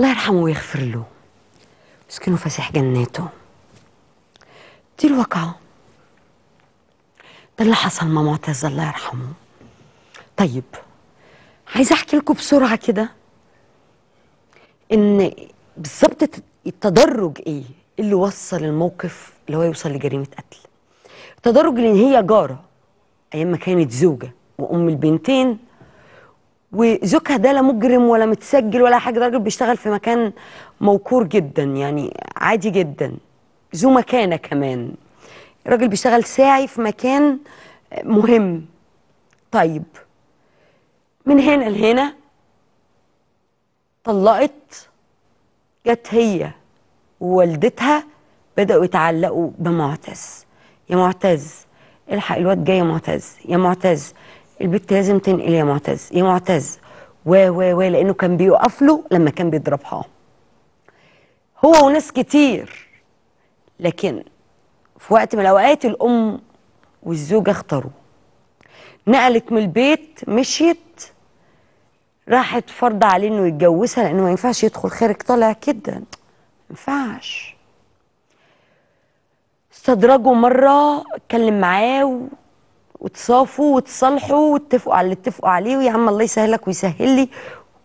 الله يرحمه ويغفر له ويسكنه فسيح جناته دي الواقعة ده اللي حصل مع معتز الله يرحمه طيب عايزة أحكي لكم بسرعة كده إن بالظبط التدرج إيه اللي وصل الموقف اللي هو يوصل لجريمة قتل التدرج لأن هي جارة أيام ما كانت زوجة وأم البنتين وزوجها ده لا مجرم ولا متسجل ولا حاجه ده راجل بيشتغل في مكان موقور جدا يعني عادي جدا ذو مكانه كمان راجل بيشتغل ساعي في مكان مهم طيب من هنا لهنا طلقت جت هي ووالدتها بدأوا يتعلقوا بمعتز يا معتز الحق الواد جاي يا معتز يا معتز البت لازم تنقل يا معتز يا معتز و و و لانه كان بيقف له لما كان بيضربها هو وناس كتير لكن في وقت من الاوقات الام والزوجه اختاروا نقلت من البيت مشيت راحت فرض عليه انه يتجوزها لانه ما ينفعش يدخل خارج طالع كده ما ينفعش استدرجه مره اتكلم معاه وتصافوا وتصالحوا واتفقوا على اللي اتفقوا عليه ويا عم الله يسهلك ويسهل لي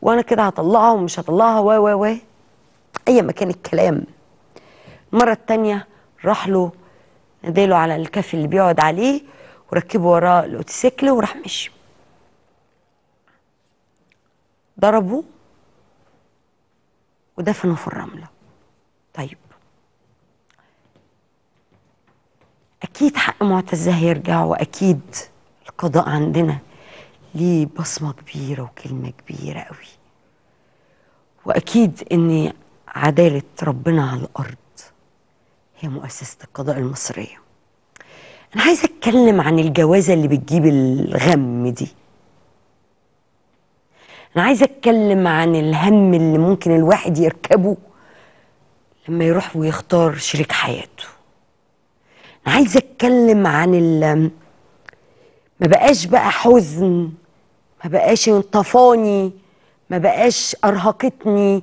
وانا كده هطلعها ومش هطلعها و و و اي ما كان الكلام المره الثانيه راح له ناديله على الكافي اللي بيقعد عليه وركبه وراه الاوتوسيكل وراح مشي ضربه ودفنه في الرمله طيب اكيد حق معتزه هيرجع واكيد القضاء عندنا ليه بصمه كبيره وكلمه كبيره قوي واكيد ان عداله ربنا على الارض هي مؤسسه القضاء المصريه انا عايزه اتكلم عن الجوازه اللي بتجيب الغم دي انا عايزه اتكلم عن الهم اللي ممكن الواحد يركبه لما يروح ويختار شريك حياته عايزه اتكلم عن ال ما بقاش بقى حزن ما بقاش انطفاني ما بقاش ارهقتني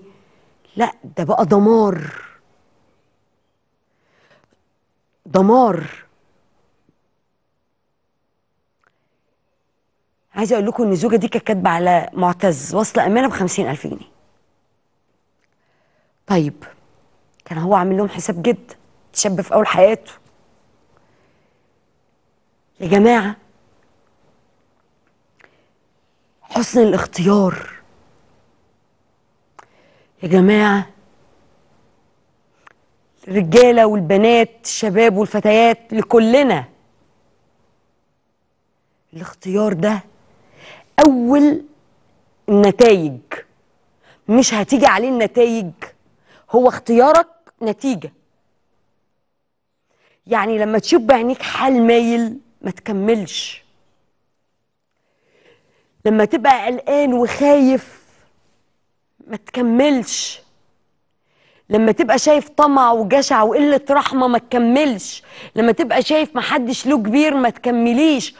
لا ده بقى دمار دمار عايزه اقول لكم ان الزوجه دي كانت كاتبه على معتز وصل امانه ب 50000 جنيه طيب كان هو عامل لهم حساب جد شاب في اول حياته يا جماعة حسن الاختيار يا جماعة الرجالة والبنات الشباب والفتيات لكلنا الاختيار ده أول النتائج مش هتيجي عليه النتائج هو اختيارك نتيجة يعني لما تشوف بعينيك حال مايل ما تكملش لما تبقى قلقان وخايف ما تكملش لما تبقى شايف طمع وجشع وقلة رحمة ما تكملش لما تبقى شايف محدش له كبير ما تكمليش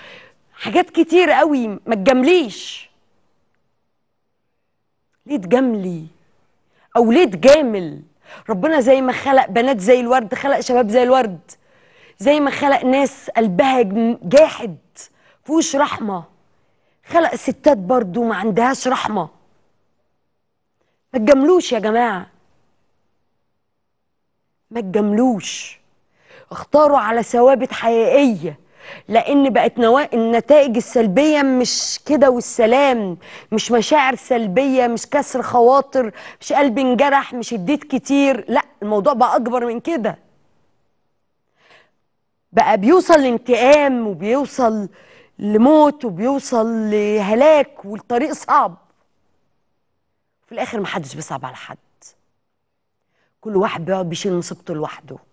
حاجات كتير قوي ما تجامليش ليه تجاملي او ليه تجامل ربنا زي ما خلق بنات زي الورد خلق شباب زي الورد زي ما خلق ناس قلبها جاحد فوش رحمه خلق ستات برضو ما عندهاش رحمه ما تجاملوش يا جماعه ما تجاملوش اختاروا على ثوابت حقيقيه لان بقت نوا... النتائج السلبيه مش كده والسلام مش مشاعر سلبيه مش كسر خواطر مش قلب انجرح مش اديت كتير لا الموضوع بقى اكبر من كده بقى بيوصل لانتقام وبيوصل لموت وبيوصل لهلاك والطريق صعب في الاخر محدش بيصعب على حد كل واحد بيقعد بيشيل مصيبته لوحده